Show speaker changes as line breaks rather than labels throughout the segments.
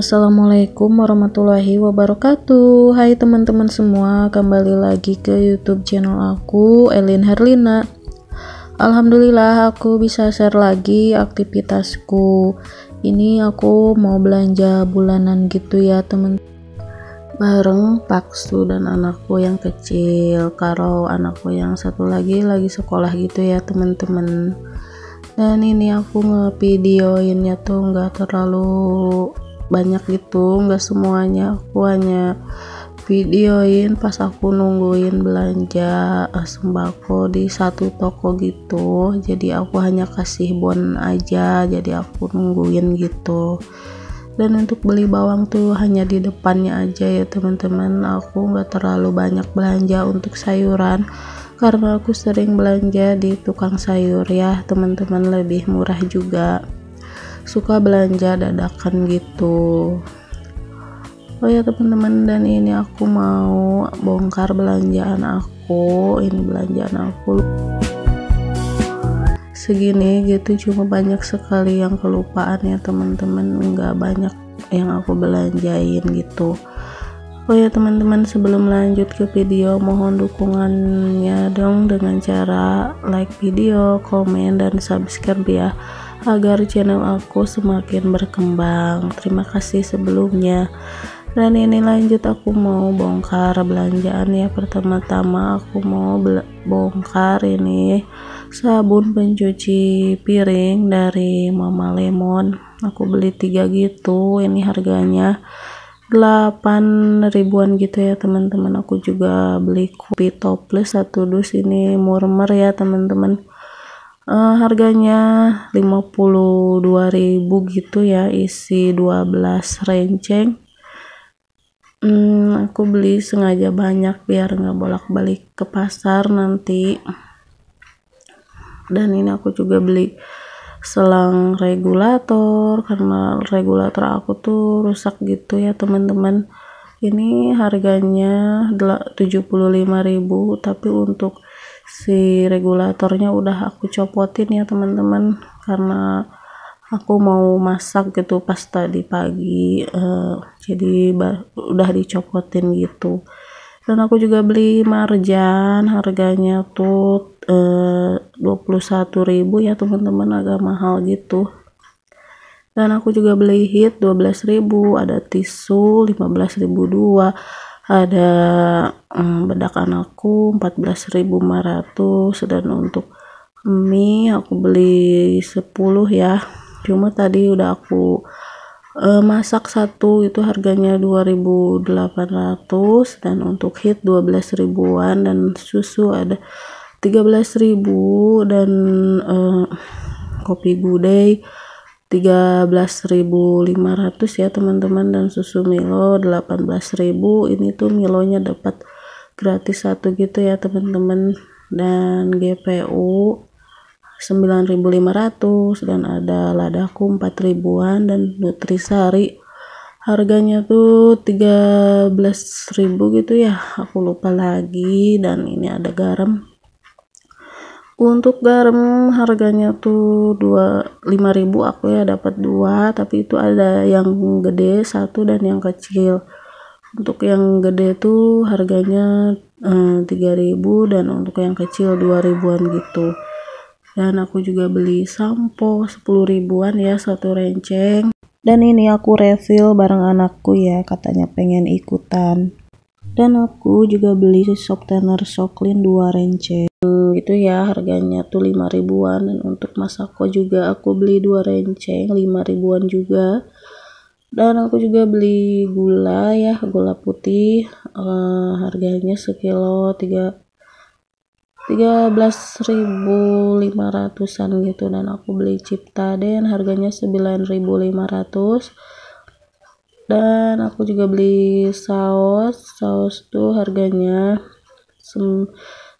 Assalamualaikum warahmatullahi wabarakatuh Hai teman-teman semua Kembali lagi ke youtube channel aku Elin Herlina Alhamdulillah aku bisa share lagi aktivitasku Ini aku mau belanja bulanan gitu ya teman bareng Paksu dan anakku yang kecil kalau anakku yang satu lagi lagi sekolah gitu ya teman-teman dan ini aku ngevideoinnya tuh nggak terlalu banyak gitu nggak semuanya aku hanya videoin pas aku nungguin belanja eh, sembako di satu toko gitu jadi aku hanya kasih bon aja jadi aku nungguin gitu dan untuk beli bawang tuh hanya di depannya aja ya teman-teman aku nggak terlalu banyak belanja untuk sayuran karena aku sering belanja di tukang sayur ya teman-teman lebih murah juga suka belanja dadakan gitu oh ya teman-teman dan ini aku mau bongkar belanjaan aku ini belanjaan aku segini gitu cuma banyak sekali yang kelupaan ya teman-teman nggak banyak yang aku belanjain gitu Oh ya teman-teman sebelum lanjut ke video mohon dukungannya dong dengan cara like video, komen, dan subscribe ya agar channel aku semakin berkembang. Terima kasih sebelumnya. Dan ini lanjut aku mau bongkar belanjaan ya. Pertama-tama aku mau bongkar ini sabun pencuci piring dari Mama Lemon. Aku beli tiga gitu. Ini harganya 8 ribuan gitu ya teman-teman aku juga beli kopi toples satu dus ini murmer ya teman-teman uh, harganya 52.000 gitu ya isi 12 renceng hmm, aku beli sengaja banyak biar nggak bolak-balik ke pasar nanti dan ini aku juga beli selang regulator karena regulator aku tuh rusak gitu ya teman-teman ini harganya 75.000 tapi untuk si regulatornya udah aku copotin ya teman-teman karena aku mau masak gitu pas tadi pagi uh, jadi udah dicopotin gitu dan aku juga beli marjan harganya tuh eh, uh, 21.000 ya teman-teman agak mahal gitu dan aku juga beli hit 12.000 ada tisu dua ada um, bedak anakku 14.500 dan untuk mie aku beli 10 ya cuma tadi udah aku uh, masak satu itu harganya 2800 dan untuk hit 12 ribuan dan susu ada 13.000 dan uh, kopi gudeg 13.500 ya teman-teman dan susu Milo 18.000 ini tuh Milonya dapat gratis satu gitu ya teman-teman dan GPU 9.500 dan ada ladaku 4.000-an dan nutrisari harganya tuh 13.000 gitu ya aku lupa lagi dan ini ada garam untuk garam harganya tuh dua ribu aku ya dapat dua tapi itu ada yang gede satu dan yang kecil untuk yang gede tuh harganya eh, tiga eh, ribu dan untuk yang kecil dua ribuan gitu dan aku juga beli sampo sepuluh ribuan ya satu renceng dan ini aku refill bareng anakku ya katanya pengen ikutan dan aku juga beli softener soklin dua renceng gitu ya harganya tuh 5 ribuan dan untuk masako juga aku beli dua renceng 5 ribuan juga dan aku juga beli gula ya gula putih uh, harganya sekilo ribu 13.500an gitu dan aku beli cipta dan harganya 9.500 dan aku juga beli saus saus tuh harganya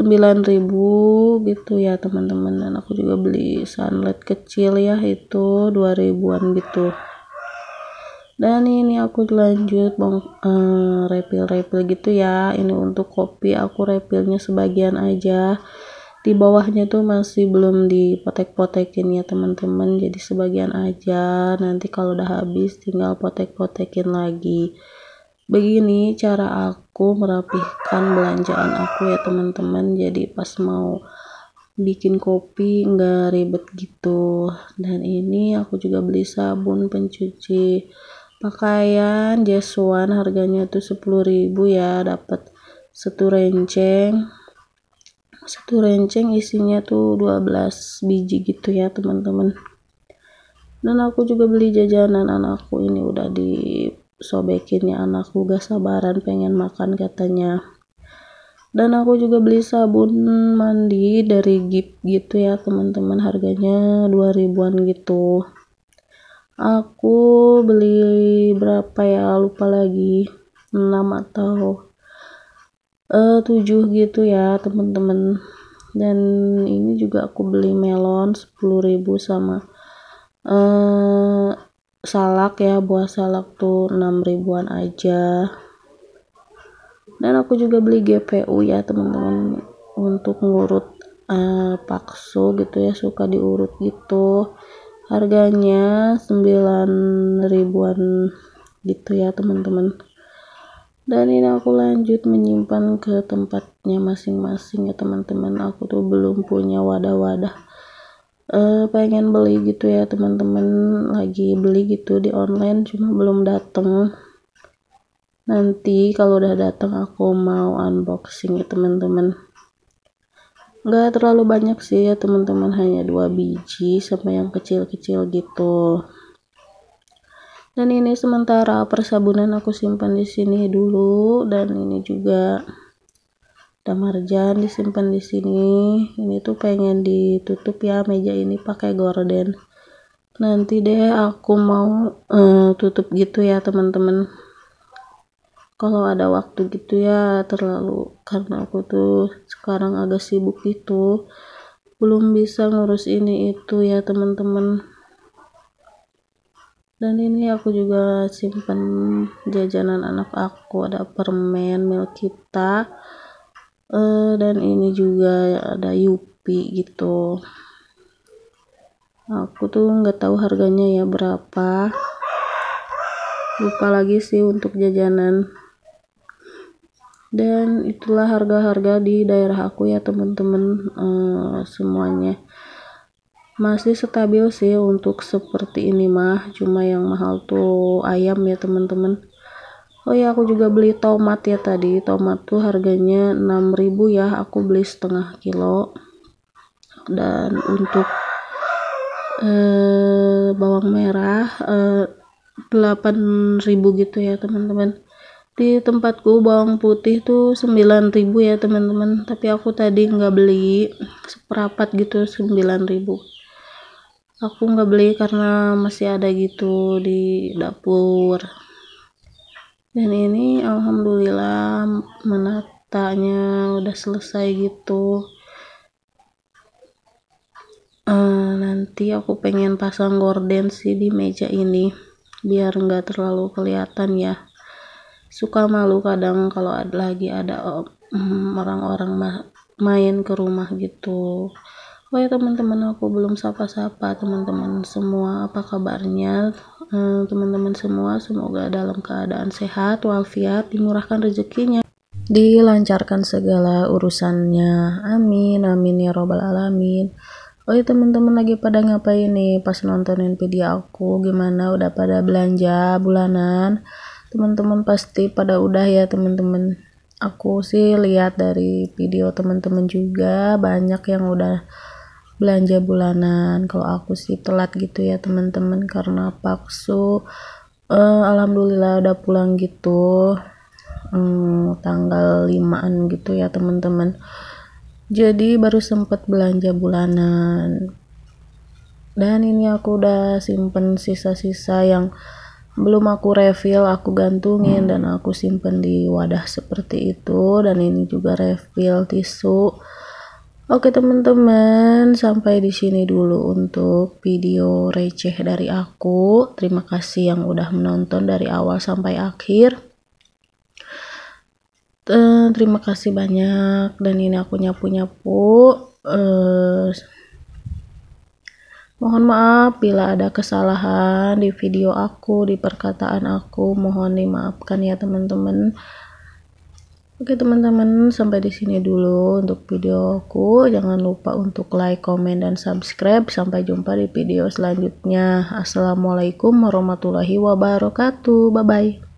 ribu gitu ya teman-teman dan aku juga beli sunlight kecil ya itu 2000an gitu dan ini aku lanjut bong eh, repil refill gitu ya ini untuk kopi aku refillnya sebagian aja di bawahnya tuh masih belum dipotek-potekin ya teman-teman jadi sebagian aja nanti kalau udah habis tinggal potek-potekin lagi begini cara aku merapihkan belanjaan aku ya teman-teman jadi pas mau bikin kopi nggak ribet gitu dan ini aku juga beli sabun pencuci pakaian Jesuan harganya tuh ribu ya dapat satu renceng satu renceng isinya tuh 12 biji gitu ya teman-teman dan aku juga beli jajanan anakku ini udah di sobekinnya anakku gak sabaran pengen makan katanya dan aku juga beli sabun mandi dari Gip gitu ya teman-teman harganya 2000 ribuan gitu aku beli berapa ya lupa lagi 6 atau eh, uh, 7 gitu ya teman-teman dan ini juga aku beli melon 10.000 sama eh salak ya buah salak tuh 6 ribuan aja dan aku juga beli GPU ya teman-teman untuk ngurut uh, eh, paksu gitu ya suka diurut gitu harganya 9 ribuan gitu ya teman-teman dan ini aku lanjut menyimpan ke tempatnya masing-masing ya teman-teman aku tuh belum punya wadah-wadah uh, pengen beli gitu ya teman-teman lagi beli gitu di online cuma belum datang nanti kalau udah datang aku mau unboxing ya teman-teman nggak terlalu banyak sih ya teman-teman hanya dua biji sama yang kecil-kecil gitu dan ini sementara persabunan aku simpan di sini dulu dan ini juga ada marjan disimpan di sini ini tuh pengen ditutup ya meja ini pakai gorden nanti deh aku mau uh, tutup gitu ya teman-teman kalau ada waktu gitu ya terlalu karena aku tuh sekarang agak sibuk itu belum bisa ngurus ini itu ya teman-teman dan ini aku juga simpan jajanan anak aku ada permen milk kita uh, dan ini juga ada Yupi gitu aku tuh nggak tahu harganya ya berapa lupa lagi sih untuk jajanan dan itulah harga-harga di daerah aku ya teman-teman uh, semuanya masih stabil sih untuk seperti ini mah cuma yang mahal tuh ayam ya teman-teman Oh ya aku juga beli tomat ya tadi. Tomat tuh harganya 6000 ya. Aku beli setengah kilo. Dan untuk eh, bawang merah eh, 8000 gitu ya teman-teman. Di tempatku bawang putih tuh 9000 ya teman-teman. Tapi aku tadi nggak beli seperapat gitu 9000 aku nggak beli karena masih ada gitu di dapur dan ini alhamdulillah menatanya udah selesai gitu uh, nanti aku pengen pasang gorden sih di meja ini biar nggak terlalu kelihatan ya suka malu kadang kalau ada lagi ada oh, mm, orang-orang ma main ke rumah gitu Oh ya teman-teman aku belum sapa-sapa teman-teman semua apa kabarnya Eh, teman-teman semua semoga dalam keadaan sehat walafiat dimurahkan rezekinya dilancarkan segala urusannya amin amin ya robbal alamin oh iya teman-teman lagi pada ngapain nih pas nontonin video aku gimana udah pada belanja bulanan teman-teman pasti pada udah ya teman-teman aku sih lihat dari video teman-teman juga banyak yang udah belanja bulanan kalau aku sih telat gitu ya teman-teman karena paksu uh, alhamdulillah udah pulang gitu um, tanggal 5an gitu ya teman-teman jadi baru sempet belanja bulanan dan ini aku udah simpen sisa-sisa yang belum aku refill aku gantungin hmm. dan aku simpen di wadah seperti itu dan ini juga refill tisu Oke teman-teman, sampai di sini dulu untuk video receh dari aku. Terima kasih yang udah menonton dari awal sampai akhir. Eh, terima kasih banyak dan ini aku nyapu-nyapu. Eh, mohon maaf bila ada kesalahan di video aku, di perkataan aku, mohon dimaafkan ya teman-teman. Oke teman-teman, sampai di sini dulu untuk videoku. Jangan lupa untuk like, comment, dan subscribe. Sampai jumpa di video selanjutnya. Assalamualaikum warahmatullahi wabarakatuh. Bye-bye.